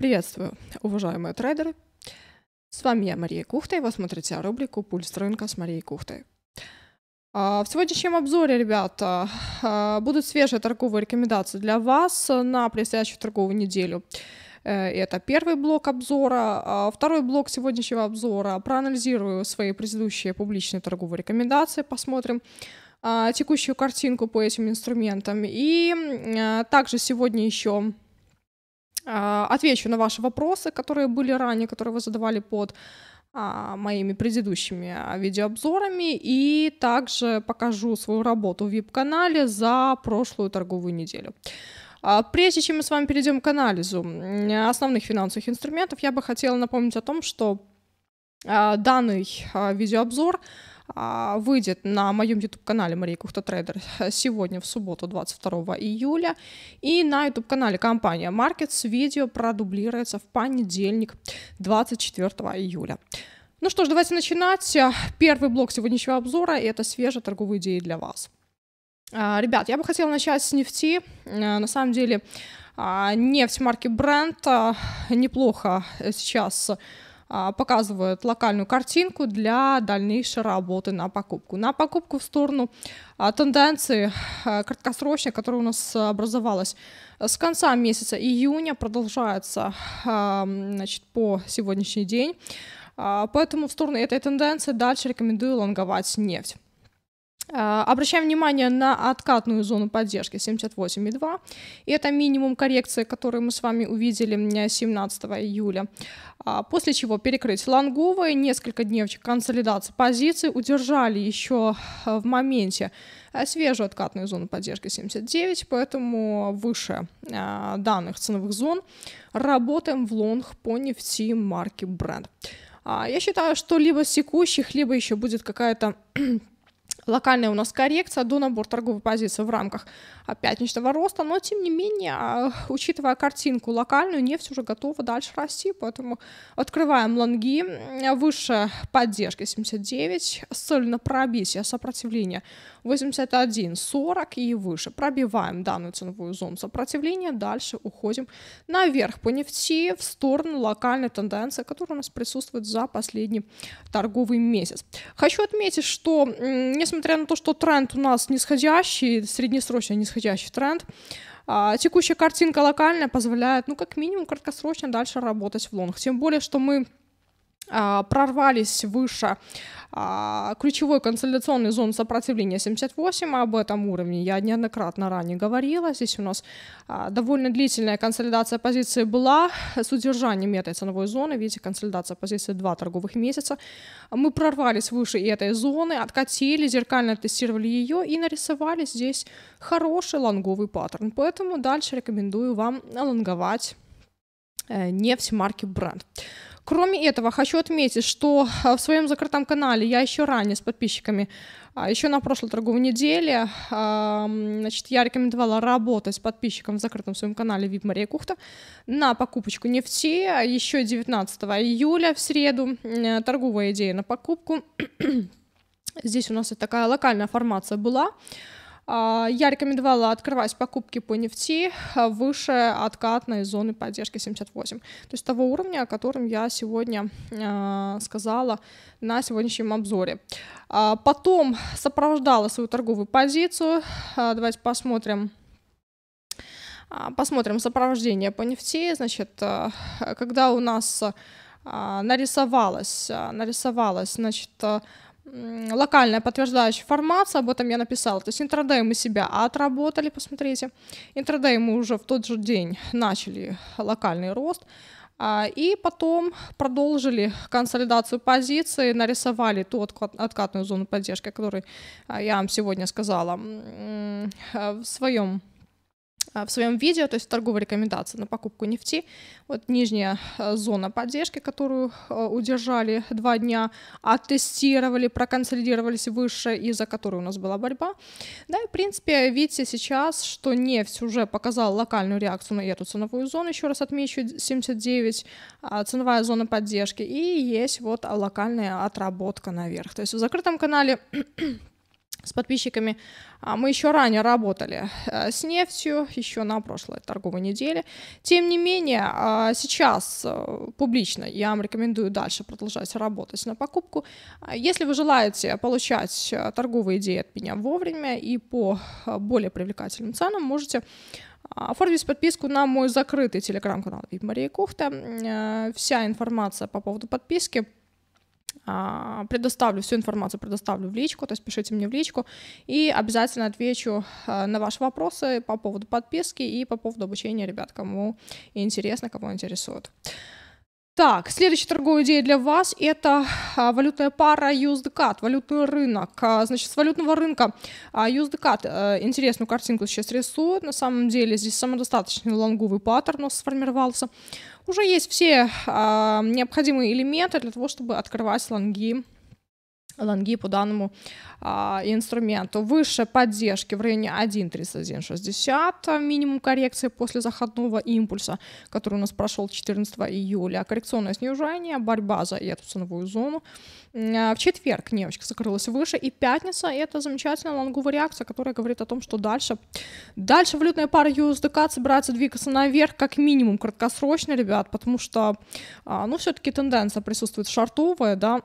Приветствую, уважаемые трейдеры. С вами я, Мария Кухта, и вы смотрите рубрику «Пульс рынка» с Марией Кухтой. А, в сегодняшнем обзоре, ребята, а, будут свежие торговые рекомендации для вас на предстоящую торговую неделю. Э, это первый блок обзора. А, второй блок сегодняшнего обзора. Проанализирую свои предыдущие публичные торговые рекомендации, посмотрим, текущую картинку по этим инструментам. И также сегодня еще а, отвечу на ваши вопросы, которые были ранее, которые вы задавали под а, моими предыдущими а, видеообзорами и также покажу свою работу в вип канале за прошлую торговую неделю. Прежде чем мы с вами перейдем к анализу основных финансовых инструментов, я бы хотела напомнить о том, что данный видеообзор – а, выйдет на моем YouTube-канале Мария Кухта Трейдер сегодня в субботу 22 июля. И на YouTube-канале компания Markets видео продублируется в понедельник 24 июля. Ну что ж, давайте начинать. Первый блок сегодняшнего обзора – это свежие торговые идеи для вас. А, ребят, я бы хотела начать с нефти. Э, на самом деле, а, нефть марки Brent неплохо сейчас а, показывают локальную картинку для дальнейшей работы на покупку. На покупку в сторону а, тенденции а, краткосрочной, которая у нас образовалась с конца месяца июня, продолжается значит, по сегодняшний день. Поэтому в сторону этой тенденции дальше рекомендую лонговать нефть. Э, обращаем внимание на откатную зону поддержки 78,2. Это минимум коррекции, которую мы с вами увидели 17 июля. А, после чего перекрыть лонговые, несколько дневчик консолидации позиций, удержали еще э, в моменте э, свежую откатную зону поддержки 79, поэтому выше данных ценовых зон. Работаем в лонг по нефти марки бренд. А, я считаю, что либо с текущих, либо еще будет какая-то Локальная у нас коррекция до набор торговой позиции в рамках а, пятничного роста, но тем не менее, а, учитывая картинку локальную, нефть уже готова дальше расти, поэтому открываем лонги, выше поддержки 79, цель на пробитие сопротивления 81,40 и выше. Пробиваем данную ценовую зону сопротивления, дальше уходим наверх по нефти в сторону локальной тенденции, которая у нас присутствует за последний торговый месяц. Хочу отметить, что несмотря несмотря на то, что тренд у нас нисходящий, среднесрочный нисходящий тренд, а, текущая картинка локальная позволяет, ну, как минимум, краткосрочно дальше работать в лонг. Тем более, что мы а, прорвались выше а, ключевой консолидационной зоны сопротивления 78, об этом уровне я неоднократно ранее говорила, здесь у нас а, довольно длительная консолидация позиции была с удержанием этой ценовой зоны, видите, консолидация позиции 2 торговых месяца, мы прорвались выше этой зоны, откатили, зеркально тестировали ее и нарисовали здесь хороший лонговый паттерн, поэтому дальше рекомендую вам лонговать э, нефть марки бренд. Кроме этого, хочу отметить, что а, в своем закрытом канале я еще ранее с подписчиками, а, еще на прошлой торговой неделе, а, значит, я рекомендовала работать с подписчиком в закрытом своем канале VIP Мария Кухта на покупочку нефти еще 19 июля в среду. Э, торговая идея на покупку. Здесь у нас такая локальная формация была. А, я рекомендовала открывать покупки по нефти а, выше откатной зоны поддержки 78, то есть того уровня, о котором я сегодня а, сказала на сегодняшнем обзоре. Потом сопровождала свою торговую позицию. Давайте посмотрим. Посмотрим сопровождение по нефти. Значит, когда у нас нарисовалась, нарисовалась, значит, локальная подтверждающая формация об этом я написала. То есть интродей мы себя отработали, посмотрите. Интродей мы уже в тот же день начали локальный рост. А, и потом продолжили консолидацию позиции нарисовали ту откатную зону поддержки, о а, я вам сегодня сказала э, в своем а, в своем видео, то есть торговая рекомендация на покупку нефти. Вот нижняя а, зона поддержки, которую а, удержали два дня, оттестировали, проконсолидировались выше, из-за которой у нас была борьба. Да, и в принципе, видите сейчас, что нефть уже показала локальную реакцию на эту ценовую зону, еще раз отмечу, 79, ценовая зона поддержки, и есть вот локальная отработка наверх. То есть в закрытом канале с подписчиками. А, мы еще ранее работали э, с нефтью, еще на прошлой торговой неделе. Тем не менее, а, сейчас э, публично я вам рекомендую дальше продолжать работать на покупку. А, если вы желаете получать э, торговые идеи от меня вовремя и по более привлекательным ценам, можете Оформить подписку на мой закрытый телеграм-канал Вип Мария Кухта. Вся информация по поводу подписки – а, предоставлю всю информацию, предоставлю в личку, то есть пишите мне в личку, и обязательно отвечу а, на ваши вопросы по поводу подписки и по поводу обучения ребят, кому интересно, кого интересует. Так, следующая торговая идея для вас – это а, валютная пара USDCAT, валютный рынок. А, значит, с валютного рынка а, USDCAT, э, интересную картинку сейчас рисует. на самом деле здесь самодостаточный лонговый паттерн у нас сформировался. Уже есть все необходимые элементы для того, чтобы открывать лонги лонги по данному а, инструменту. Выше поддержки в районе 1.3160, а, минимум коррекции после заходного импульса, который у нас прошел 14 июля. Коррекционное снижение, борьба за эту ценовую зону. А, в четверг немочка закрылась выше, и пятница — это замечательная лонговая реакция, которая говорит о том, что дальше, дальше валютная пара USDK собирается двигаться наверх, как минимум краткосрочно, ребят, потому что, а, ну, все-таки тенденция присутствует шартовая, да,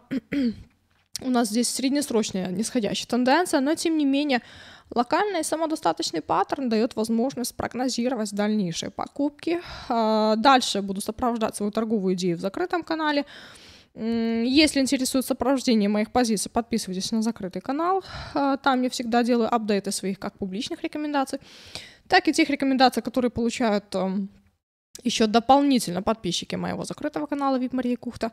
у нас здесь среднесрочная нисходящая тенденция, но тем не менее локальный самодостаточный паттерн дает возможность прогнозировать дальнейшие покупки. А, дальше буду сопровождать свою торговую идею в закрытом канале. Если интересует сопровождение моих позиций, подписывайтесь на закрытый канал. А, там я всегда делаю апдейты своих как публичных рекомендаций, так и тех рекомендаций, которые получают эм, еще дополнительно подписчики моего закрытого канала VIP Мария Кухта.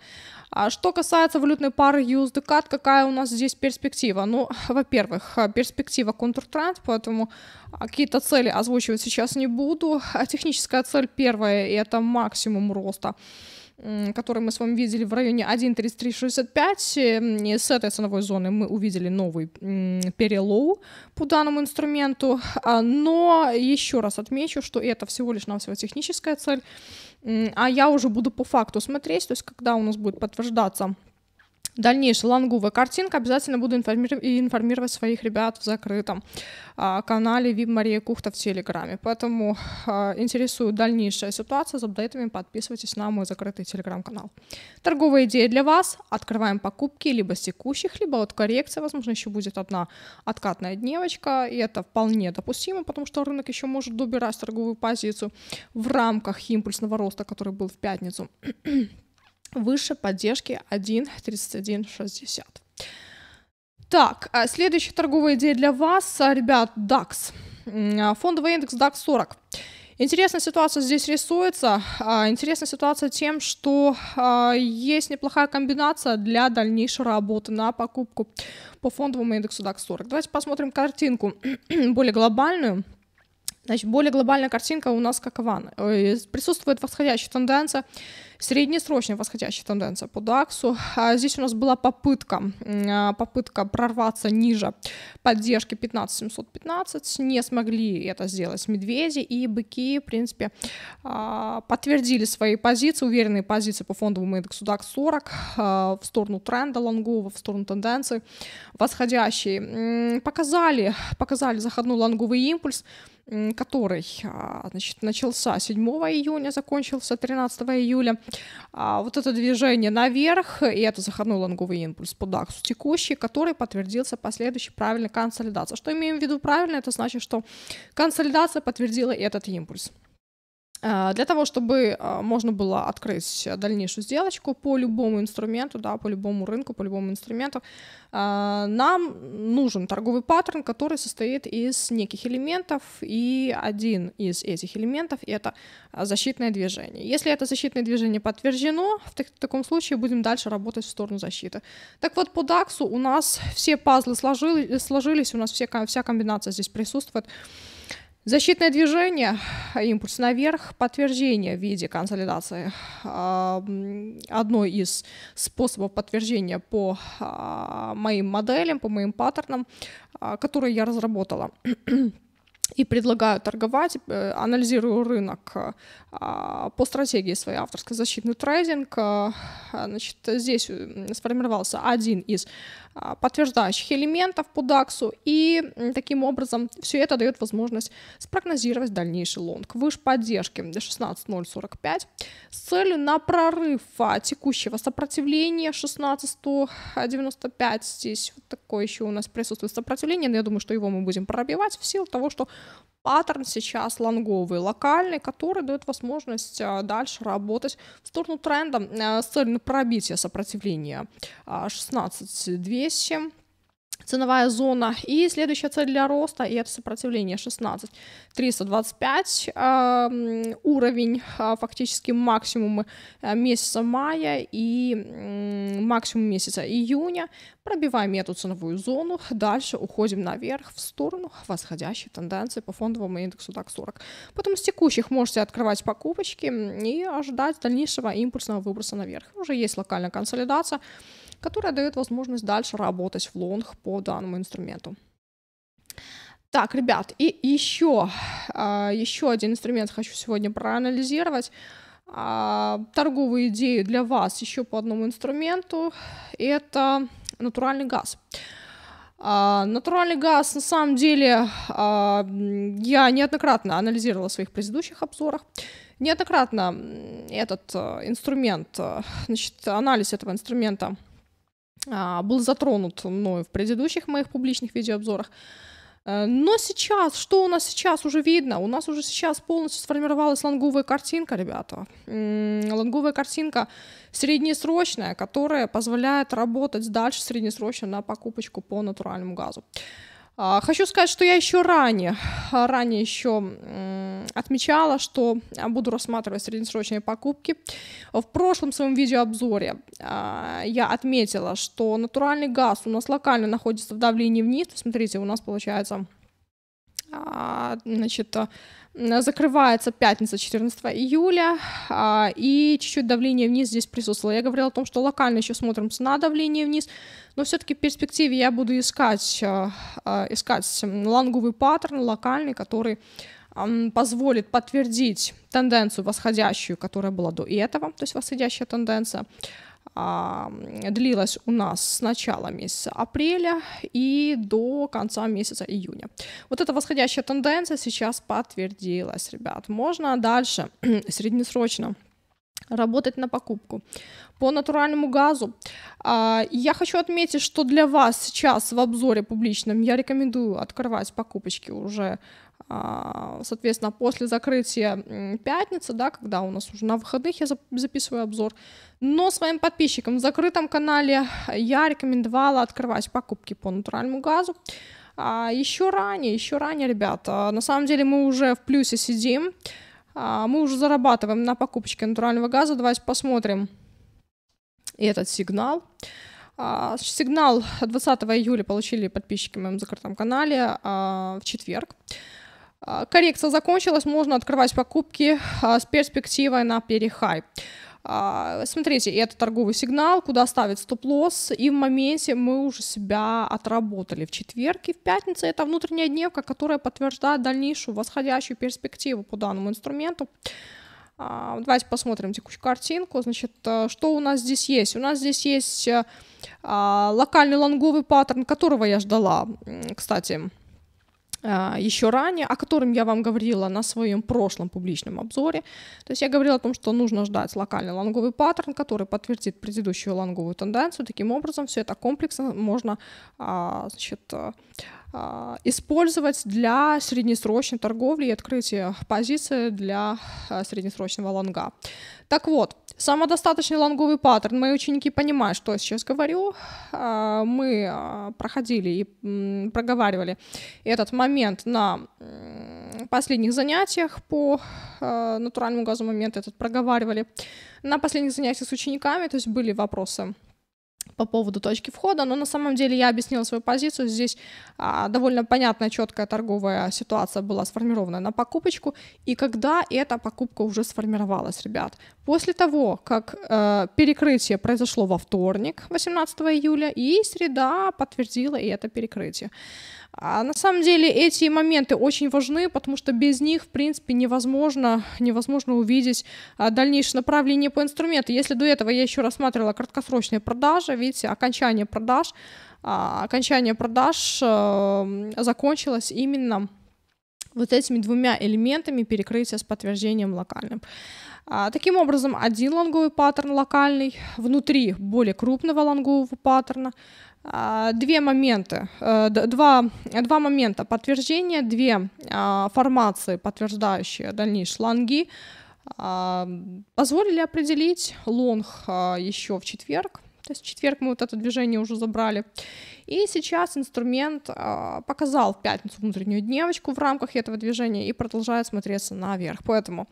А что касается валютной пары USDCAD, какая у нас здесь перспектива? Ну, во-первых, перспектива контртренд, поэтому а, какие-то цели озвучивать сейчас не буду. А Техническая цель первая, и это максимум роста который мы с вами видели в районе 1.3365. Эм, с этой ценовой зоны мы увидели новый перелоу по данному инструменту. А, но еще раз отмечу, что это всего лишь навсего техническая цель, а я уже буду по факту смотреть, то есть когда у нас будет подтверждаться дальнейшая лангувая картинка. Обязательно буду информировать своих ребят в закрытом а, канале Вип Мария Кухта в Телеграме. Поэтому а, интересует дальнейшая ситуация с апдейтами, подписывайтесь на мой закрытый Телеграм-канал. Торговая идея для вас. Открываем покупки либо с текущих, либо от коррекции. Возможно, еще будет одна откатная дневочка, и это вполне допустимо, потому что рынок еще может добирать торговую позицию в рамках импульсного роста, который был в пятницу выше поддержки 1.3160. Так, а следующая торговая идея для вас, а, ребят, DAX. А, фондовый индекс DAX 40. Интересная ситуация здесь рисуется. Интересная ситуация тем, что есть неплохая комбинация для дальнейшей работы на покупку по фондовому индексу DAX 40. Давайте посмотрим картинку более глобальную. Значит, более глобальная картинка у нас какова? Присутствует восходящая тенденция, среднесрочная восходящая тенденция по DAX. А здесь у нас была попытка, а, попытка прорваться ниже поддержки 15715. Не смогли это сделать медведи, и быки, в принципе, а, подтвердили свои позиции, уверенные позиции по фондовому индексу DAX 40 в сторону тренда лонгового, в сторону тенденции восходящей. Показали, показали заходной лонговый импульс, который а, значит, начался 7 июня, закончился 13 июля. А, вот это движение наверх, и это заходной лонговый импульс по DAX текущий, который подтвердился последующей правильной консолидацией. Что имеем в виду правильно? Это значит, что консолидация подтвердила этот импульс. Э, для того, чтобы э, можно было открыть дальнейшую сделочку по любому инструменту, да, по любому рынку, по любому инструменту, э, нам нужен торговый паттерн, который состоит из неких элементов, и один из этих элементов — это защитное движение. Если это защитное движение подтверждено, в, таком случае будем дальше работать в сторону защиты. Так вот, по DAX у нас все пазлы сложились, у нас вся комбинация здесь присутствует. Защитное движение, а, импульс наверх, подтверждение в виде консолидации. А, одно из способов подтверждения по а, моим моделям, по моим паттернам, которые я разработала и предлагаю торговать, э, анализирую рынок э, а, по стратегии своей авторской защитный трейдинг. Э, значит, здесь сформировался один из подтверждающих элементов по DAX, и таким образом все это дает возможность спрогнозировать дальнейший лонг. Выше поддержки 16045 с целью на прорыв а, текущего сопротивления 16195. Здесь вот такое еще у нас присутствует сопротивление, но я думаю, что его мы будем пробивать в силу того, что паттерн сейчас лонговый, локальный, который дает возможность э, дальше работать в сторону тренда э, с целью пробития сопротивления 16200. А, ценовая зона. И следующая цель для роста, и это сопротивление 16 325, эм, а, э, уровень э, фактически максимум месяца мая и э, максимум месяца июня. Пробиваем эту ценовую зону, дальше уходим наверх в сторону восходящей тенденции по фондовому индексу DAX 40. Потом с текущих можете открывать покупочки и ожидать дальнейшего импульсного выброса наверх. Уже есть локальная консолидация, которая дает возможность дальше работать в лонг по данному инструменту. Так, ребят, и еще, а, еще один инструмент хочу сегодня проанализировать. А, торговые идеи для вас еще по одному инструменту. Это натуральный газ. А, натуральный газ, на самом деле, я неоднократно анализировала в своих предыдущих обзорах. Неоднократно этот э, инструмент, э, значит, анализ этого инструмента – а, был затронут мной в предыдущих моих публичных видеообзорах. Э, но сейчас, что у нас сейчас уже видно? У нас уже сейчас полностью сформировалась лонговая картинка, ребята. Лонговая картинка среднесрочная, которая позволяет работать дальше среднесрочно на покупочку по натуральному газу. А, хочу сказать, что я еще ранее, ранее еще отмечала, что а, буду рассматривать среднесрочные покупки. В прошлом своем видеообзоре а, я отметила, что натуральный газ у нас локально находится в давлении вниз. Смотрите, у нас получается а, значит, а, закрывается пятница 14 июля, а, и чуть-чуть давление вниз здесь присутствовало. Я говорила о том, что локально еще смотрим цена давление вниз, но все-таки в перспективе я буду искать, искать лонговый паттерн локальный, который позволит подтвердить тенденцию восходящую, которая была до этого, то есть восходящая тенденция, длилась у нас с начала месяца апреля и до конца месяца июня. Вот эта восходящая тенденция сейчас подтвердилась, ребят. Можно дальше среднесрочно работать на покупку. По натуральному газу а, я хочу отметить, что для вас сейчас в обзоре публичном я рекомендую открывать покупочки уже а, соответственно, после закрытия пятницы, да, когда у нас уже на выходных я записываю обзор, но своим подписчикам в закрытом канале я рекомендовала открывать покупки по натуральному газу. А еще ранее, еще ранее, ребята, на самом деле мы уже в плюсе сидим, а, мы уже зарабатываем на покупочке натурального газа. Давайте посмотрим этот сигнал. А, сигнал 20 июля получили подписчики в моем закрытом канале в четверг. А, коррекция закончилась, можно открывать покупки а, с перспективой на перехай. А, смотрите, это торговый сигнал, куда ставить стоп-лосс, и в моменте мы уже себя отработали в четверг и в пятницу. Это внутренняя дневка, которая подтверждает дальнейшую восходящую перспективу по данному инструменту. Давайте посмотрим текущую картинку. Значит, э, что у нас здесь есть? У нас здесь есть э, локальный лонговый паттерн, которого я ждала, кстати, а, еще ранее, о котором я вам говорила на своем прошлом публичном обзоре. То есть я говорила о том, что нужно ждать локальный лонговый паттерн, который подтвердит предыдущую лонговую тенденцию. Таким образом, все это комплексно можно а, значит, а, а, использовать для среднесрочной торговли и открытия позиции для а, среднесрочного лонга. Так вот, самодостаточный лонговый паттерн. Мои ученики понимают, что я сейчас говорю. А, мы проходили и проговаривали этот момент на последних занятиях по натуральному газу момент этот проговаривали. На последних занятиях с учениками, то есть были вопросы по поводу точки входа, но на самом деле я объяснила свою позицию. Здесь а, довольно понятная, четкая торговая ситуация была сформирована на покупочку, и когда эта покупка уже сформировалась, ребят. После того, как э, перекрытие произошло во вторник, 18 июля, и среда подтвердила и это перекрытие. А на самом деле эти моменты очень важны, потому что без них, в принципе, невозможно, невозможно увидеть а, дальнейшее направление по инструменту. Если до этого я еще рассматривала краткосрочные продажи, видите, окончание продаж, а, окончание продаж эм, закончилось именно вот этими двумя элементами перекрытия с подтверждением локальным. А, таким образом, один лонговый паттерн локальный внутри более крупного лонгового паттерна, а, две момента, э, два, два момента подтверждения, две а, формации, подтверждающие дальнейшие шланги, а, позволили определить лонг еще в четверг, то есть в четверг мы вот это движение уже забрали. И сейчас инструмент показал в пятницу внутреннюю дневочку в рамках этого движения и продолжает смотреться наверх. Поэтому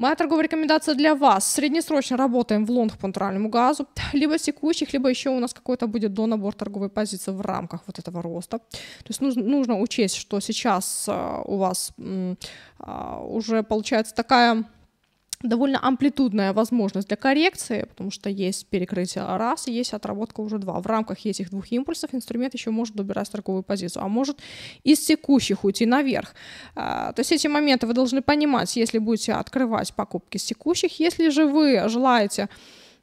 Моя торговая рекомендация для вас. Среднесрочно работаем в лонг по натуральному газу, либо секущих, либо еще у нас какой-то будет донабор торговой позиции в рамках вот этого роста. То есть нужно, нужно учесть, что сейчас а, у вас а, уже получается такая довольно амплитудная возможность для коррекции, потому что есть перекрытие раз и есть отработка уже два. В рамках этих двух импульсов инструмент еще может добирать торговую позицию, а может из текущих уйти наверх. А, то есть эти моменты вы должны понимать, если будете открывать покупки с текущих. Если же вы желаете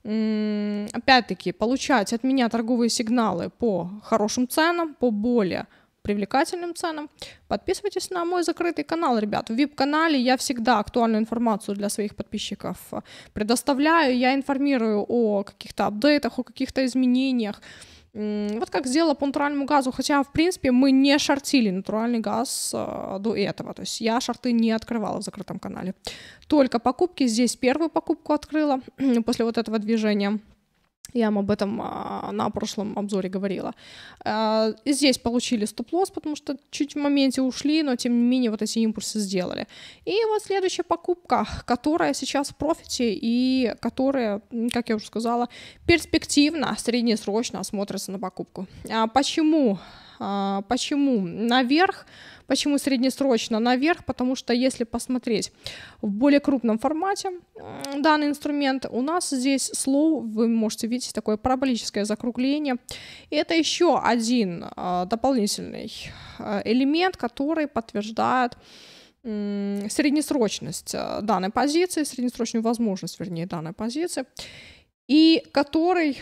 опять-таки получать от меня торговые сигналы по хорошим ценам, по более привлекательным ценам. Подписывайтесь на мой закрытый канал, ребят. В VIP-канале я всегда актуальную информацию для своих подписчиков э, предоставляю. Я информирую о каких-то апдейтах, о каких-то изменениях. Вот как сделала по натуральному газу, хотя, в принципе, мы не шортили натуральный газ э, до этого. То есть я шорты не открывала в закрытом канале. Только покупки. Здесь первую покупку открыла после вот этого движения. Я вам об этом а, на прошлом обзоре говорила. А, здесь получили стоп-лосс, потому что чуть в моменте ушли, но тем не менее вот эти импульсы сделали. И вот следующая покупка, которая сейчас в профите и которая, как я уже сказала, перспективно, среднесрочно смотрится на покупку. А Почему? А, почему? Наверх Почему среднесрочно наверх? Потому что если посмотреть в более крупном формате данный инструмент, у нас здесь slow, вы можете видеть такое параболическое закругление. И это еще один а, дополнительный а, элемент, который подтверждает среднесрочность а, данной позиции, среднесрочную возможность, вернее, данной позиции, и который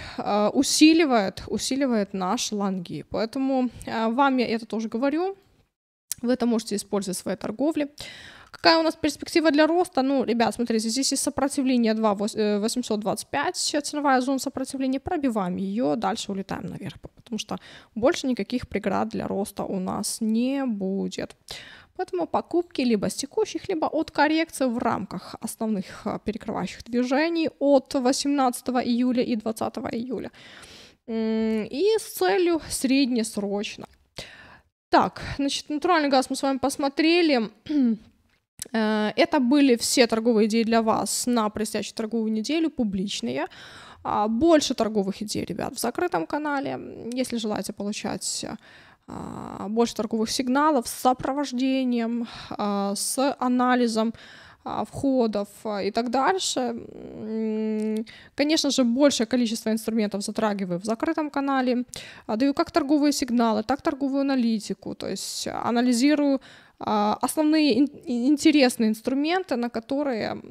усиливает, усиливает наш лонги. Поэтому вам я это тоже говорю, вы это можете использовать в своей торговле. Какая у нас перспектива для роста? Ну, ребят, смотрите, здесь есть сопротивление 2 825, э, ценовая зона сопротивления, пробиваем ее, дальше улетаем наверх, потому что больше никаких преград для роста у нас не будет. Поэтому покупки либо с текущих, либо от коррекции в рамках основных а, перекрывающих движений от 18 июля и 20 июля. И с целью среднесрочно так, значит, натуральный газ мы с вами посмотрели. Э, это были все торговые идеи для вас на предстоящую торговую неделю, публичные. А, больше торговых идей, ребят, в закрытом канале. Если желаете получать а, больше торговых сигналов с сопровождением, а, с анализом, а, входов а, и так дальше. Конечно же, большее количество инструментов затрагиваю в закрытом канале. А, даю как торговые сигналы, так торговую аналитику. То есть анализирую основные интересные инструменты, на которые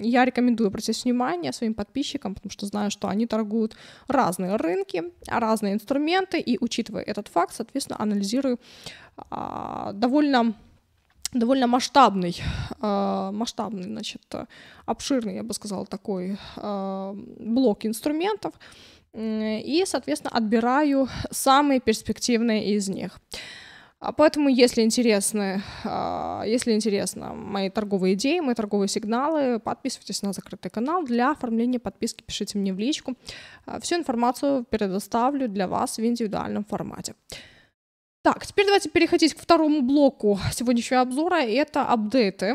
я рекомендую обратить внимание своим подписчикам, потому что знаю, что они торгуют разные рынки, разные инструменты, и учитывая этот факт, соответственно, анализирую довольно довольно масштабный, а, масштабный, значит, обширный, я бы сказала, такой а, блок инструментов, и, соответственно, отбираю самые перспективные из них. А поэтому, если интересны, если интересны мои торговые идеи, мои торговые сигналы, подписывайтесь на закрытый канал. Для оформления подписки пишите мне в личку. Всю информацию предоставлю для вас в индивидуальном формате. Так, теперь давайте переходить к второму блоку сегодняшнего обзора. Это апдейты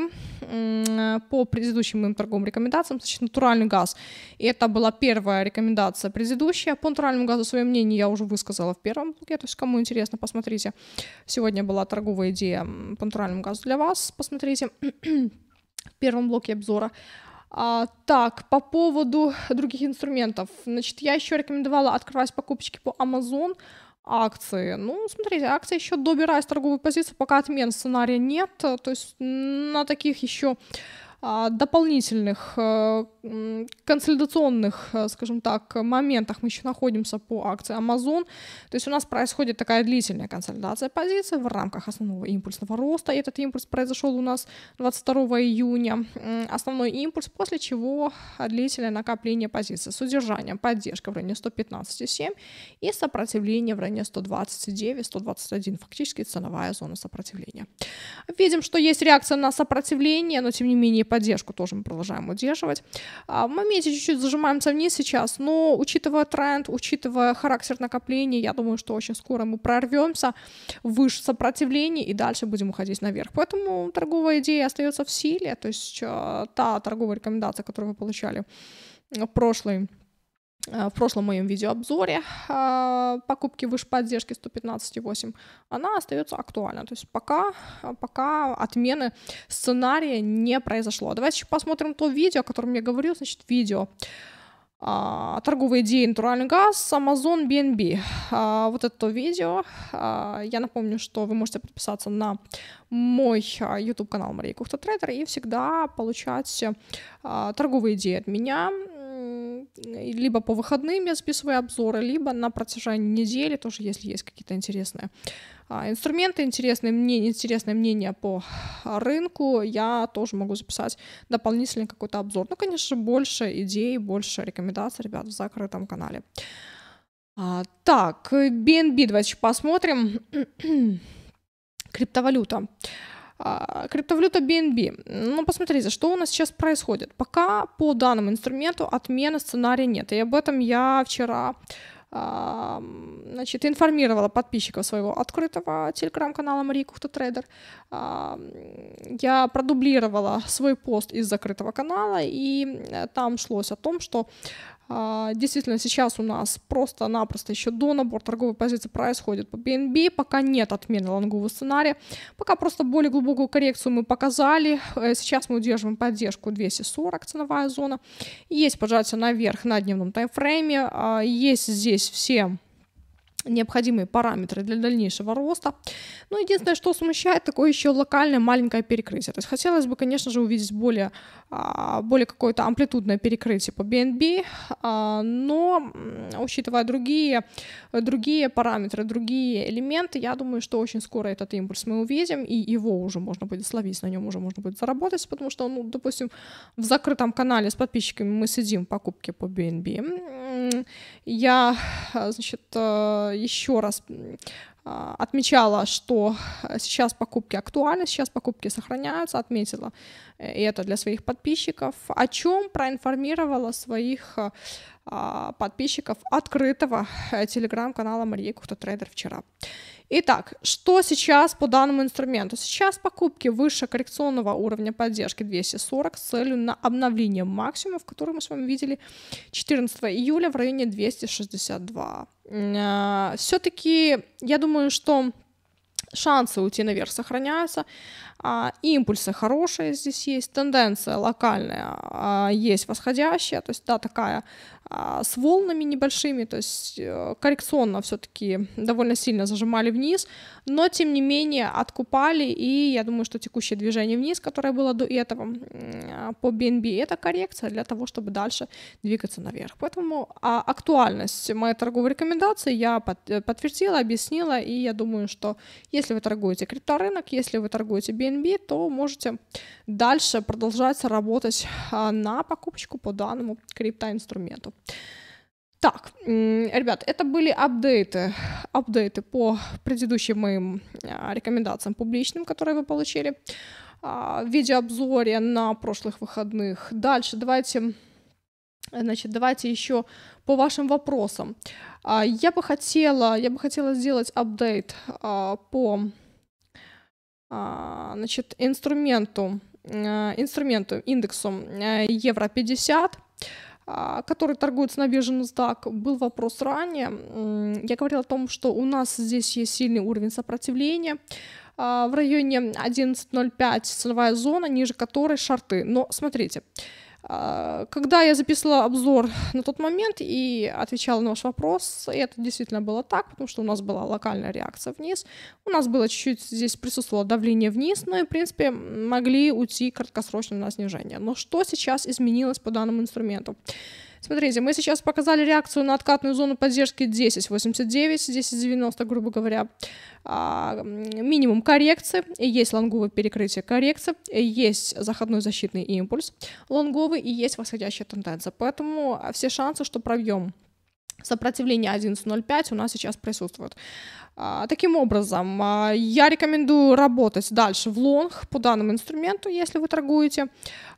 по предыдущим моим торговым рекомендациям. Значит, натуральный газ. И это была первая рекомендация предыдущая. По натуральному газу свое мнение я уже высказала в первом блоке. То есть, кому интересно, посмотрите. Сегодня была торговая идея по натуральному газу для вас. Посмотрите в первом блоке обзора. А, так, по поводу других инструментов. Значит, я еще рекомендовала открывать покупочки по Amazon акции. Ну, смотрите, акции еще добираясь торговую позицию, пока отмен сценария нет, то есть на таких еще а, дополнительных э, консолидационных, э, скажем так, моментах мы еще находимся по акции Amazon. То есть у нас происходит такая длительная консолидация позиций в рамках основного импульсного роста. Этот импульс произошел у нас 22 июня. Основной импульс, после чего длительное накопление позиций с удержанием поддержка в районе 115,7 и сопротивление в районе 129-121, фактически ценовая зона сопротивления. Видим, что есть реакция на сопротивление, но тем не менее поддержку тоже мы продолжаем удерживать. В а, моменте чуть-чуть зажимаемся вниз сейчас, но учитывая тренд, учитывая характер накопления, я думаю, что очень скоро мы прорвемся выше сопротивления и дальше будем уходить наверх. Поэтому торговая идея остается в силе, то есть а, та торговая рекомендация, которую вы получали в прошлый Э, в прошлом моем видеообзоре э, покупки выше поддержки 115,8, она остается актуальна. То есть пока, пока отмены сценария не произошло. Давайте еще посмотрим то видео, о котором я говорил. Значит, видео а, торговые идеи натуральный газ Amazon BNB. А, вот это видео. А, я напомню, что вы можете подписаться на мой YouTube канал Мария Кухта Трейдер и всегда получать торговые идеи от меня либо по выходным я записываю обзоры, либо на протяжении недели, тоже если есть какие-то интересные а, инструменты, интересные мнения, интересное мнение по рынку, я тоже могу записать дополнительный какой-то обзор. Ну, конечно, больше идей, больше рекомендаций, ребят, в закрытом канале. А, так, BNB, давайте посмотрим. Криптовалюта. А, криптовалюта BNB. Ну, посмотрите, что у нас сейчас происходит. Пока по данному инструменту отмены сценария нет. И об этом я вчера а, значит, информировала подписчиков своего открытого телеграм-канала Марии Кухта-трейдер. А, я продублировала свой пост из закрытого канала, и э, там шлось о том, что а, действительно, сейчас у нас просто-напросто еще до набора торговой позиции происходит по BNB, пока нет отмены лонгового сценария, пока просто более глубокую коррекцию мы показали, э, сейчас мы удерживаем поддержку 240 ценовая зона, есть поджатие наверх на дневном таймфрейме, а, есть здесь все необходимые параметры для дальнейшего роста. Но ну, единственное, что смущает, такое еще локальное маленькое перекрытие. То есть хотелось бы, конечно же, увидеть более, а, более какое-то амплитудное перекрытие по BNB, а, но учитывая другие, другие параметры, другие элементы, я думаю, что очень скоро этот импульс мы увидим, и его уже можно будет словить, на нем уже можно будет заработать, потому что, ну, допустим, в закрытом канале с подписчиками мы сидим в покупке по BNB, я, а, значит, а, еще раз а, отмечала, что сейчас покупки актуальны, сейчас покупки сохраняются, отметила э, И это для своих подписчиков, о чем проинформировала своих а, подписчиков открытого э, телеграм-канала Марии Куртотрейдер вчера. Итак, что сейчас по данному инструменту? Сейчас покупки выше коррекционного уровня поддержки 240 с целью на обновление максимумов, которые мы с вами видели 14 июля в районе 262. А, Все-таки я думаю, что шансы уйти наверх сохраняются, а, импульсы хорошие здесь есть, тенденция локальная а, есть восходящая, то есть, да, такая а, с волнами небольшими, то есть э, коррекционно все-таки довольно сильно зажимали вниз, но тем не менее откупали, и я думаю, что текущее движение вниз, которое было до этого а, по BNB, это коррекция для того, чтобы дальше двигаться наверх. Поэтому а, актуальность моей торговой рекомендации я э, подтвердила, объяснила, и я думаю, что если вы торгуете крипторынок, если вы торгуете BNB, то можете дальше продолжать работать на покупочку по данному криптоинструменту. Так, ребят, это были апдейты, апдейты по предыдущим моим а, рекомендациям публичным, которые вы получили а, в видеообзоре на прошлых выходных. Дальше давайте, значит, давайте еще по вашим вопросам. А, я бы хотела, я бы хотела сделать апдейт по значит, инструменту, инструменту, индексу э, Евро 50. А, который торгуется на бирже NASDAQ, был вопрос ранее. Я говорила о том, что у нас здесь есть сильный уровень сопротивления а, в районе 11.05 ценовая зона, ниже которой шарты. Но смотрите, а, когда я записала обзор на тот момент и отвечала на ваш вопрос, это действительно было так, потому что у нас была локальная реакция вниз. У нас было чуть-чуть, здесь присутствовало давление вниз, но и, в принципе, могли уйти краткосрочно на снижение. Но что сейчас изменилось по данному инструменту? Смотрите, мы сейчас показали реакцию на откатную зону поддержки 10.89, 10.90, грубо говоря. А, минимум коррекции, есть лонговое перекрытие коррекции, есть заходной защитный импульс лонговый и есть восходящая тенденция. Поэтому все шансы, что пробьем сопротивление 11.05 у нас сейчас присутствует. А, таким образом, а, я рекомендую работать дальше в лонг по данному инструменту, если вы торгуете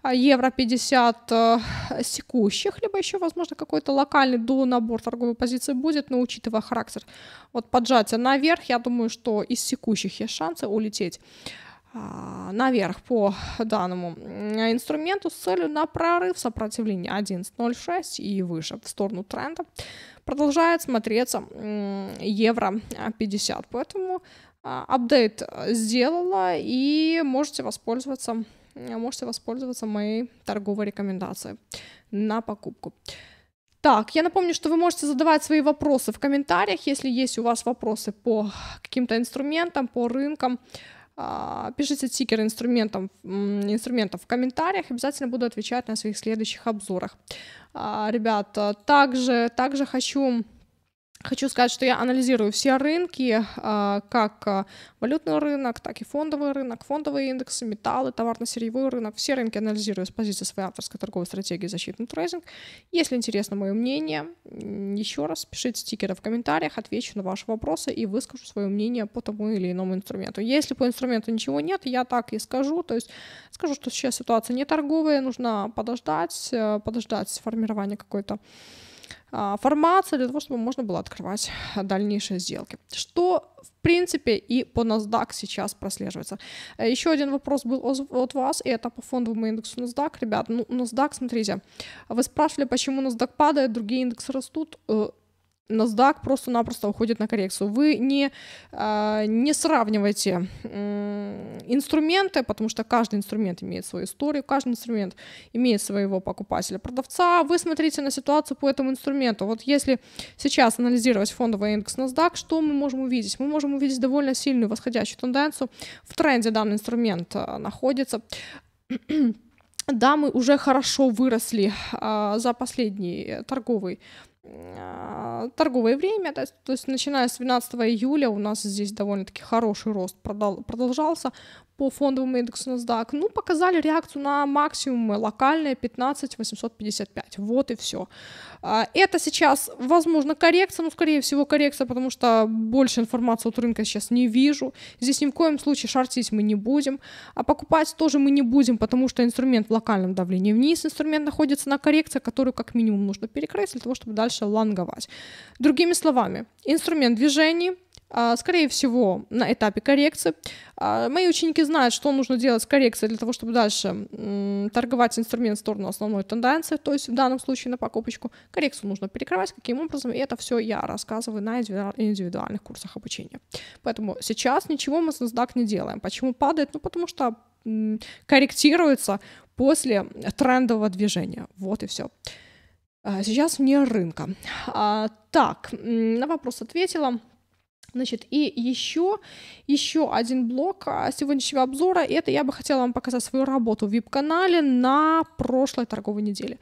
а, евро 50 с э, текущих, либо еще, возможно, какой-то локальный до набор торговой позиции будет, но учитывая характер вот поджатия наверх, я думаю, что из текущих есть шансы улететь а, наверх по данному инструменту с целью на прорыв сопротивления 11.06 и выше в сторону тренда. Продолжает смотреться евро 50, поэтому а, апдейт э, сделала и можете воспользоваться, можете воспользоваться моей торговой рекомендацией на покупку. Так, я напомню, что вы можете задавать свои вопросы в комментариях, если есть у вас вопросы по каким-то инструментам, по рынкам, а, пишите тикеры инструментом инструментов в комментариях, обязательно буду отвечать на своих следующих обзорах. А, Ребят, также, также хочу Хочу сказать, что я анализирую все рынки, а, как а, валютный рынок, так и фондовый рынок, фондовые индексы, металлы, товарно-сырьевой рынок. Все рынки анализирую с позиции своей авторской торговой стратегии защитный трейдинг. Если интересно мое мнение, еще раз пишите стикеры в комментариях, отвечу на ваши вопросы и выскажу свое мнение по тому или иному инструменту. Если по инструменту ничего нет, я так и скажу. То есть скажу, что сейчас ситуация не торговая, нужно подождать, э, подождать формирования какой-то а, формация для того, чтобы можно было открывать дальнейшие сделки. Что, в принципе, и по NASDAQ сейчас прослеживается. Э, Еще один вопрос был от вас, и это по фондовому индексу NASDAQ. Ребят, ну, NASDAQ, смотрите, вы спрашивали, почему NASDAQ падает, другие индексы растут. Э, NASDAQ просто-напросто уходит на коррекцию. Вы не, а, не сравнивайте инструменты, потому что каждый инструмент имеет свою историю, каждый инструмент имеет своего покупателя-продавца. Вы смотрите на ситуацию по этому инструменту. Вот если сейчас анализировать фондовый индекс NASDAQ, что мы можем увидеть? Мы можем увидеть довольно сильную восходящую тенденцию. В тренде данный инструмент а, находится. Да, мы уже хорошо выросли э, за последний торговый а, торговое время, то есть, то есть начиная с 12 июля у нас здесь довольно-таки хороший рост продал, продолжался по фондовому индексу NASDAQ. Ну, показали реакцию на максимумы локальные 15 855, вот и все. А, это сейчас, возможно, коррекция, но, скорее всего, коррекция, потому что больше информации от рынка сейчас не вижу. Здесь ни в коем случае шортить мы не будем. А покупать тоже мы не будем, потому что инструмент в локальном давлении вниз, инструмент находится на коррекции, которую как минимум нужно перекрыть для того, чтобы дальше лонговать. Другими словами, инструмент движения. А, скорее всего, на этапе коррекции. А, мои ученики знают, что нужно делать с коррекцией для того, чтобы дальше торговать инструмент в сторону основной тенденции, то есть в данном случае на покупочку. Коррекцию нужно перекрывать, каким образом, и это все я рассказываю на индивидуальных курсах обучения. Поэтому сейчас ничего мы с NASDAQ не делаем. Почему падает? Ну, потому что корректируется после трендового движения. Вот и все. А, сейчас вне рынка. так, на вопрос ответила. Значит, и еще, еще один блок а, сегодняшнего обзора, это я бы хотела вам показать свою работу в VIP-канале на прошлой торговой неделе.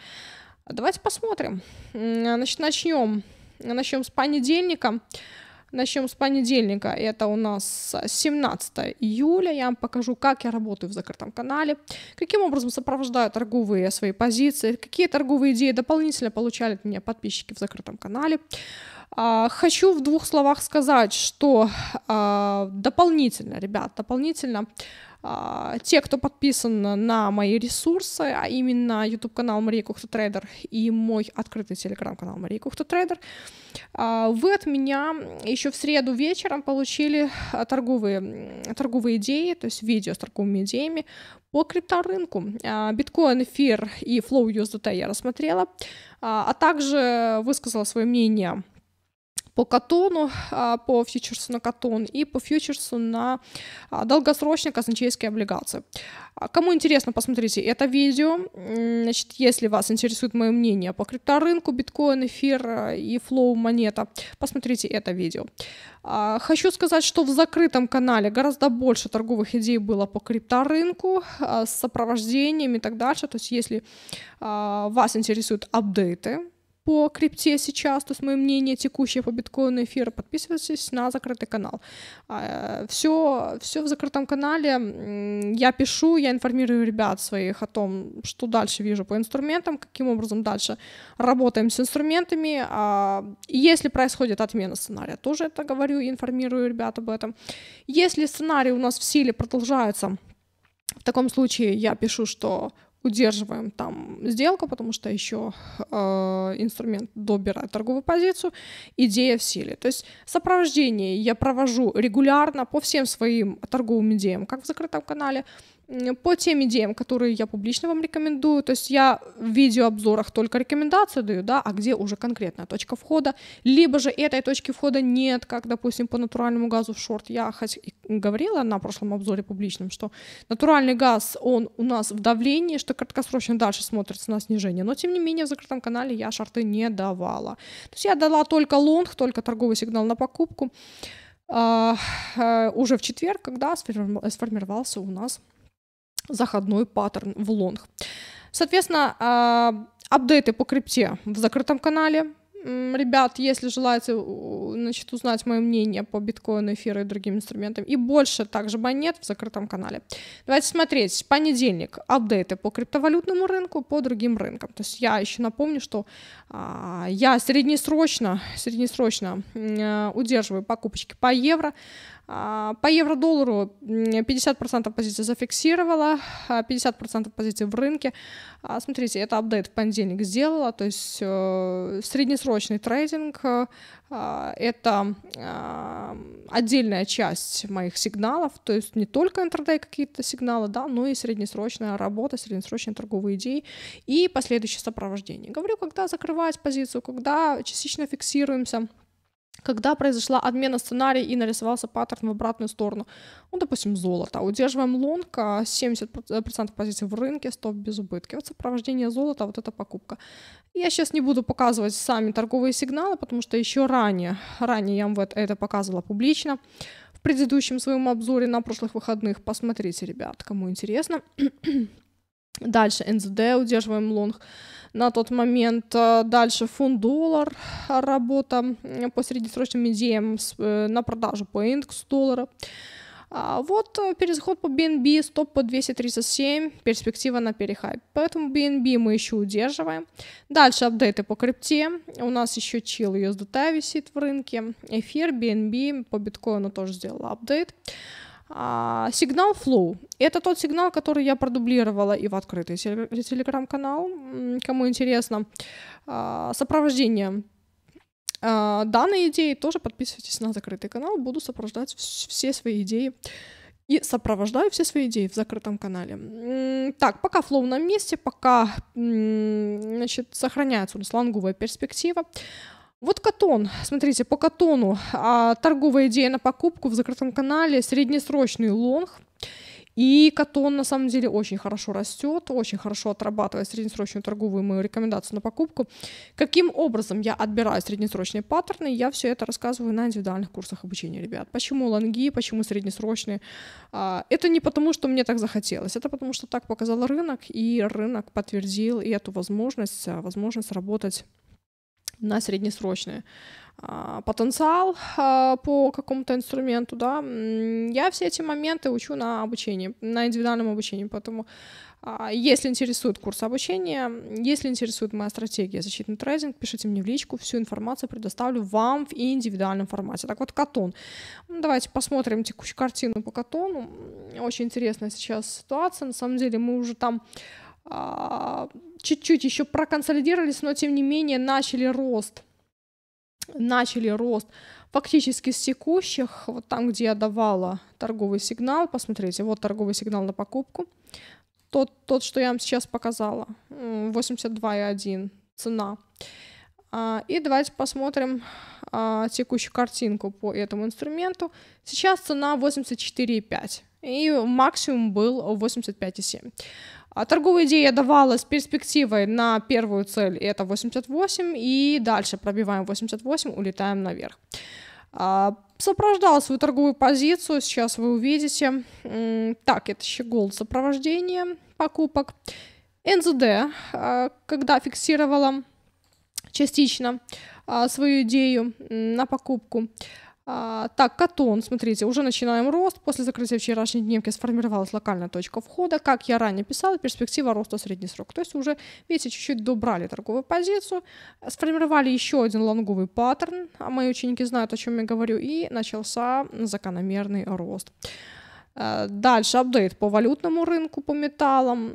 Давайте посмотрим. Значит, начнем. Начнем с понедельника. Начнем с понедельника. Это у нас 17 а, июля. Я вам покажу, как я работаю в закрытом канале, каким образом сопровождаю торговые свои позиции, какие торговые идеи дополнительно получали от меня подписчики в закрытом канале. А, хочу в двух словах сказать, что а, дополнительно, ребят, дополнительно а, те, кто подписан на мои ресурсы, а именно YouTube-канал Мария Кухта Трейдер и мой открытый телеграм-канал Мария Кухта Трейдер, вы от меня еще в среду вечером получили торговые, торговые идеи, то есть видео с торговыми идеями по крипторынку. Биткоин, эфир и Flow USDT я рассмотрела, а также высказала свое мнение по катону, а, по фьючерсу на катон и по фьючерсу на а, долгосрочные казначейские облигации. А, кому интересно, посмотрите это видео. Значит, если вас интересует мое мнение по крипторынку, биткоин, эфир и флоу монета, посмотрите это видео. Хочу сказать, что в закрытом канале гораздо больше торговых идей было по крипторынку с сопровождением и так дальше. То есть если вас интересуют апдейты, по крипте сейчас, то есть мое мнение текущее по биткоину эфира, подписывайтесь на закрытый канал. Все, а, все в закрытом канале я пишу, я информирую ребят своих о том, что дальше вижу по инструментам, каким образом дальше работаем с инструментами. А, если происходит отмена сценария, тоже это говорю и информирую ребят об этом. Если сценарий у нас в силе продолжается, в таком случае я пишу, что удерживаем там сделку, потому что еще э, инструмент добирает торговую позицию, идея в силе. То есть сопровождение я провожу регулярно по всем своим торговым идеям, как в закрытом канале, по тем идеям, которые я публично вам рекомендую, то есть я в видеообзорах только рекомендации даю, да, а где уже конкретная точка входа, либо же этой точки входа нет, как, допустим, по натуральному газу в шорт. Я хоть говорила на прошлом обзоре публичном, что натуральный газ, он у нас в давлении, что краткосрочно дальше смотрится на снижение, но тем не менее в закрытом канале я шорты не давала. То есть я дала только лонг, только торговый сигнал на покупку. Uh, uh, уже в четверг, когда сформировался у нас заходной паттерн в лонг. Соответственно, а, апдейты по крипте в закрытом канале. Ребят, если желаете значит, узнать мое мнение по биткоину, эфиру и другим инструментам, и больше также монет в закрытом канале. Давайте смотреть. Понедельник апдейты по криптовалютному рынку, по другим рынкам. То есть я еще напомню, что а, я среднесрочно, среднесрочно а, удерживаю покупочки по евро. А, по евро-доллару 50% позиций зафиксировала, 50% а, позиций в рынке. А, смотрите, это апдейт в понедельник сделала, то есть э, среднесрочный трейдинг э, — это отдельная часть моих сигналов, то есть не только интердей какие-то сигналы, да, но и среднесрочная работа, среднесрочные торговые идеи и последующее сопровождение. Говорю, когда закрывать позицию, когда частично фиксируемся — когда произошла отмена сценария и нарисовался паттерн в обратную сторону. Ну, допустим, золото. Удерживаем лонг, 70% а, э, позиций в рынке, стоп без убытки. Вот сопровождение золота, вот эта покупка. Я сейчас не буду показывать сами торговые сигналы, потому что еще ранее, ранее я вам это показывала публично. В предыдущем своем обзоре на прошлых выходных. Посмотрите, ребят, кому интересно. Дальше НЗД, удерживаем лонг на тот момент. Э, дальше фунт-доллар, э, работа по среднесрочным идеям э, на продажу по индексу доллара. А вот переход по BNB, стоп по 237, перспектива на перехай, Поэтому BNB мы еще удерживаем. Дальше апдейты по крипте. У нас еще чил USDT висит в рынке. Эфир, BNB, по биткоину тоже сделала апдейт. А, сигнал Flow. Это тот сигнал, который я продублировала и в открытый телеграм-канал, кому интересно. А, сопровождение а, данной идеи тоже подписывайтесь на закрытый канал. Буду сопровождать все свои идеи и сопровождаю все свои идеи в закрытом канале. Так, пока флоу на месте, пока значит, сохраняется у нас ланговая перспектива. Вот Катон. Смотрите, по Катону. А, торговая идея на покупку в закрытом канале, среднесрочный лонг. И Катон на самом деле очень хорошо растет, очень хорошо отрабатывает среднесрочную торговую мою рекомендацию на покупку. Каким образом я отбираю среднесрочные паттерны, я все это рассказываю на индивидуальных курсах обучения, ребят. Почему лонги, почему среднесрочные? А, это не потому, что мне так захотелось, это потому, что так показал рынок, и рынок подтвердил эту возможность, а, возможность работать на среднесрочные. А, потенциал а, по какому-то инструменту, да, я все эти моменты учу на обучении, на индивидуальном обучении, поэтому а, если интересует курс обучения, если интересует моя стратегия защитный трейдинг, пишите мне в личку, всю информацию предоставлю вам в индивидуальном формате. Так вот, катон. Ну, давайте посмотрим текущую картину по катону. Очень интересная сейчас ситуация. На самом деле мы уже там а, чуть-чуть еще проконсолидировались, но тем не менее начали рост. Начали рост фактически с текущих, вот там, где я давала торговый сигнал, посмотрите, вот торговый сигнал на покупку, тот, тот что я вам сейчас показала, 82,1 цена. А, и давайте посмотрим а, текущую картинку по этому инструменту. Сейчас цена 84,5 и максимум был 85,7. А торговая идея давалась перспективой на первую цель, это 88, и дальше пробиваем 88, улетаем наверх. А, сопровождала свою торговую позицию, сейчас вы увидите. Так, это щегол сопровождения покупок. НЗД, а, когда фиксировала частично а, свою идею на покупку, а, так, Катун, смотрите, уже начинаем рост. После закрытия вчерашней дневки сформировалась локальная точка входа. Как я ранее писала, перспектива роста средний срок. То есть уже, видите, чуть-чуть добрали торговую позицию, сформировали еще один лонговый паттерн, а мои ученики знают, о чем я говорю, и начался закономерный рост дальше апдейт по валютному рынку, по металлам.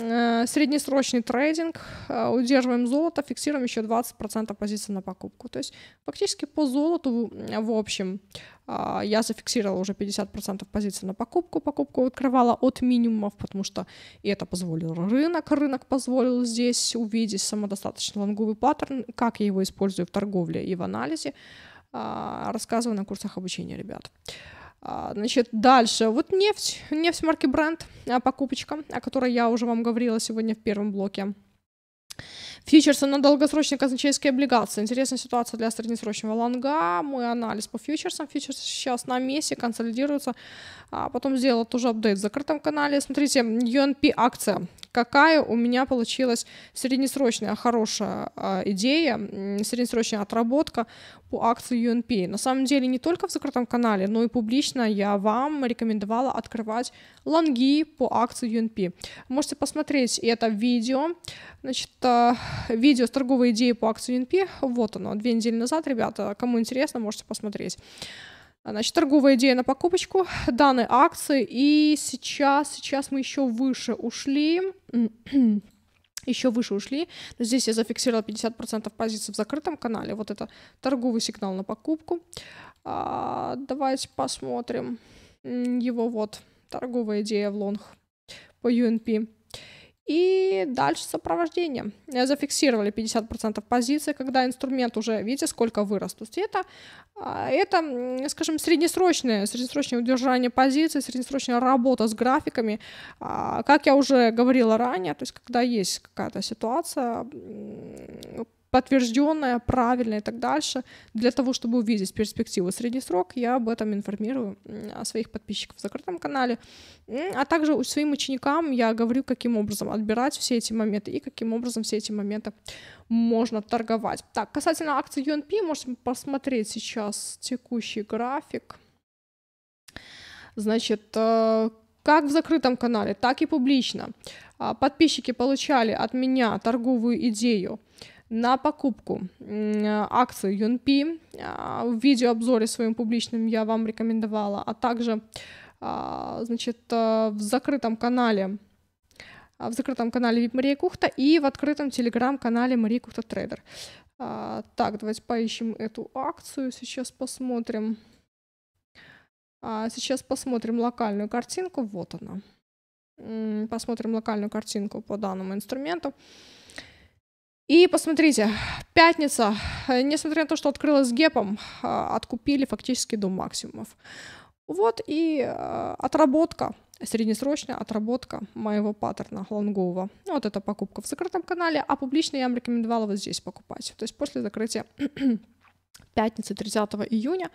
Э, среднесрочный трейдинг. Э, удерживаем золото, фиксируем еще 20% позиции на покупку. То есть фактически по золоту, в общем, а, я зафиксировала уже 50% позиции на покупку. Покупку открывала от минимумов, потому что и это позволил рынок. Рынок позволил здесь увидеть самодостаточный лонговый паттерн, как я его использую в торговле и в анализе. А, рассказываю на курсах обучения, ребят. А, значит, дальше. Вот нефть, нефть марки бренд, а, покупочка, о которой я уже вам говорила сегодня в первом блоке. Фьючерсы на долгосрочные казначейские облигации. Интересная ситуация для среднесрочного лонга. Мой анализ по фьючерсам. Фьючерсы сейчас на месте консолидируются а потом сделала тоже апдейт в закрытом канале. Смотрите, UNP акция. Какая у меня получилась среднесрочная хорошая а, идея, среднесрочная отработка по акции UNP. На самом деле не только в закрытом канале, но и публично я вам рекомендовала открывать лонги по акции UNP. Можете посмотреть это видео, значит, а, видео с торговой идеей по акции UNP. Вот оно, две недели назад, ребята. Кому интересно, можете посмотреть. А, значит, торговая идея на покупочку, данной акции. И сейчас, сейчас мы еще выше ушли. еще выше ушли. Здесь я зафиксировала 50% позиций в закрытом канале. Вот это торговый сигнал на покупку. А, давайте посмотрим его вот. Торговая идея в лонг по UNP. И дальше сопровождение. Зафиксировали 50% позиций, когда инструмент уже, видите, сколько вырос. То есть это, а, это скажем, среднесрочное, среднесрочное удержание позиций, среднесрочная работа с графиками. А, как я уже говорила ранее, то есть когда есть какая-то ситуация, подтвержденная, правильная и так дальше, для того, чтобы увидеть перспективы средний срок, я об этом информирую своих подписчиков в закрытом канале. А также своим ученикам я говорю, каким образом отбирать все эти моменты и каким образом все эти моменты можно торговать. Так, касательно акций UNP, можете посмотреть сейчас текущий график. Значит, э, как в закрытом канале, так и публично. А, подписчики получали от меня торговую идею на покупку акций UNP. А, в видеообзоре своем публичном я вам рекомендовала, а также а, значит, э, в закрытом канале а, в закрытом канале VIP Мария Кухта и в открытом телеграм-канале Мария Кухта Трейдер. Так, давайте поищем эту акцию, сейчас посмотрим. Сейчас посмотрим локальную картинку, вот она. Посмотрим локальную картинку по данному инструменту. И посмотрите, пятница, э, несмотря на то, что открылась с гепом, э, откупили фактически до максимумов. Вот и э, отработка, среднесрочная отработка моего паттерна лонгового. Ну, вот эта покупка в закрытом канале, а публично я вам рекомендовала вот здесь покупать. То есть после закрытия пятницы 30 июня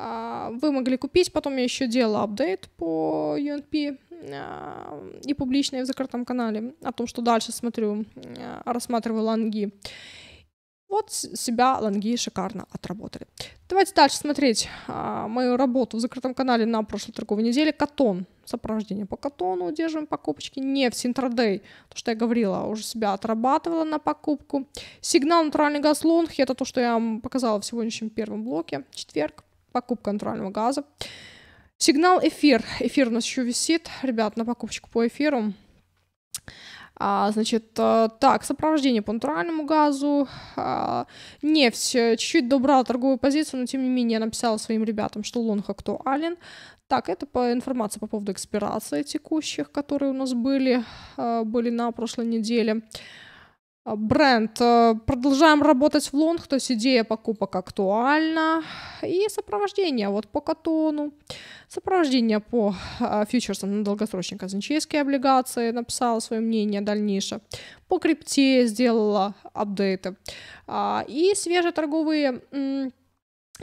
а, вы могли купить, потом я еще делала апдейт по UNP а, и публично, и в закрытом канале о том, что дальше смотрю, а, рассматриваю лонги. Вот себя лонги шикарно отработали. Давайте дальше смотреть мою работу в закрытом канале на прошлой торговой неделе. Катон. Сопровождение по катону. Удерживаем покупочки. Нефть, интрадей. То, что я говорила, уже себя отрабатывала на покупку. Сигнал натуральный газ лонг. Это то, что я вам показала в сегодняшнем первом блоке. Четверг покупка натурального газа. Сигнал эфир. Эфир у нас еще висит, ребят, на покупочку по эфиру. А, значит, э, так, сопровождение по натуральному газу, а, нефть чуть-чуть добрала торговую позицию, но тем не менее я написала своим ребятам, что лонг актуален. Так, это по информация по поводу экспирации текущих, которые у нас были, э, были на прошлой неделе. А, бренд. Э, продолжаем работать в лонг, то есть идея покупок актуальна. И сопровождение вот по катону, сопровождение по а, фьючерсам на долгосрочные казначейские облигации, написала свое мнение дальнейшее. По крипте сделала апдейты. А, и свежие торговые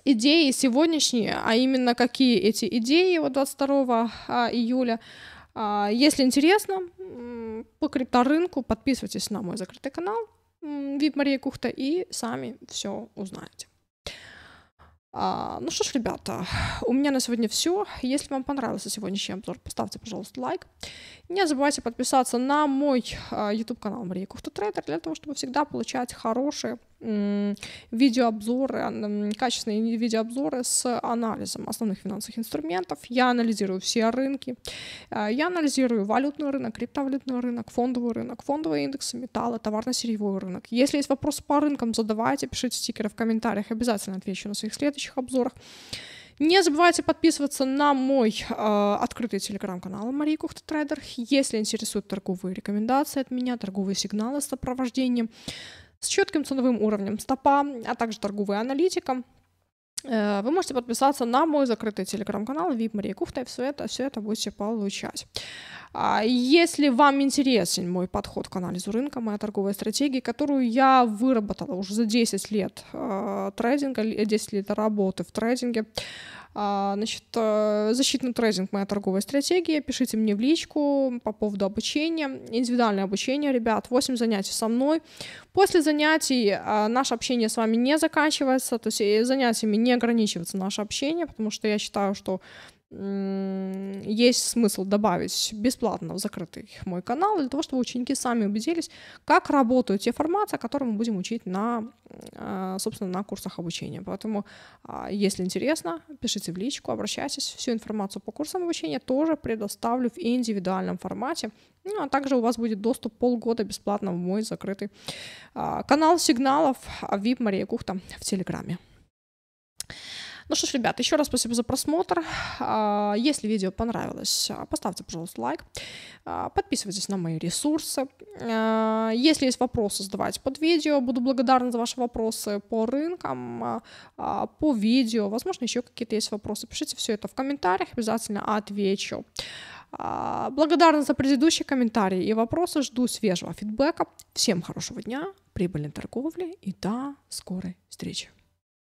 идеи сегодняшние, а именно какие эти идеи вот 22 июля. Если интересно, по крипторынку. Подписывайтесь на мой закрытый канал Вип Мария Кухта и сами все узнаете. А, ну что ж, ребята, у меня на сегодня все. Если вам понравился сегодняшний обзор, поставьте, пожалуйста, лайк. Не забывайте подписаться на мой а, YouTube канал Мария Кухта Трейдер для того, чтобы всегда получать хорошие видеообзоры, качественные видеообзоры с анализом основных финансовых инструментов. Я анализирую все рынки. Э, я анализирую валютный рынок, криптовалютный рынок, фондовый рынок, фондовые индексы металлы товарно-сырьевой рынок. Если есть вопросы по рынкам, задавайте, пишите стикеры в комментариях, обязательно отвечу на своих следующих обзорах. Не забывайте подписываться на мой э, открытый телеграм-канал Мария Кухта Трейдер, если интересуют торговые рекомендации от меня, торговые сигналы с сопровождением с четким ценовым уровнем стопа, а также торговая аналитика, э, вы можете подписаться на мой закрытый телеграм-канал VIP Мария Кухта, и все это, все это будете получать. А, если вам интересен мой подход к анализу рынка, моя торговая стратегия, которую я выработала уже за 10 лет э, трейдинга, 10 э, лет работы в трейдинге, а, значит, э, защитный трейдинг — моя торговая стратегия. Пишите мне в личку по поводу обучения. Индивидуальное обучение, ребят, 8 занятий со мной. После занятий а, наше общение с вами не заканчивается, то есть э, занятиями не ограничивается наше общение, потому что я считаю, что есть смысл добавить бесплатно в закрытый мой канал для того, чтобы ученики сами убедились, как работают те форматы, которые мы будем учить на, э, собственно, на курсах обучения. Поэтому, а, если интересно, пишите в личку, обращайтесь. Всю информацию по курсам обучения тоже предоставлю в индивидуальном формате. Ну, а также у вас будет доступ полгода бесплатно в мой закрытый а, канал сигналов VIP Мария Кухта в Телеграме. Ну что ж, ребят, еще раз спасибо за просмотр. А, если видео понравилось, а, поставьте, пожалуйста, лайк. А, подписывайтесь на мои ресурсы. Если есть вопросы, задавайте под видео. Буду благодарна за ваши вопросы по рынкам, по видео. Возможно, еще какие-то есть вопросы. Пишите все это в комментариях, обязательно отвечу. Благодарна за предыдущие комментарии и вопросы. Жду свежего фидбэка. Всем хорошего дня, прибыльной торговли и до скорой встречи.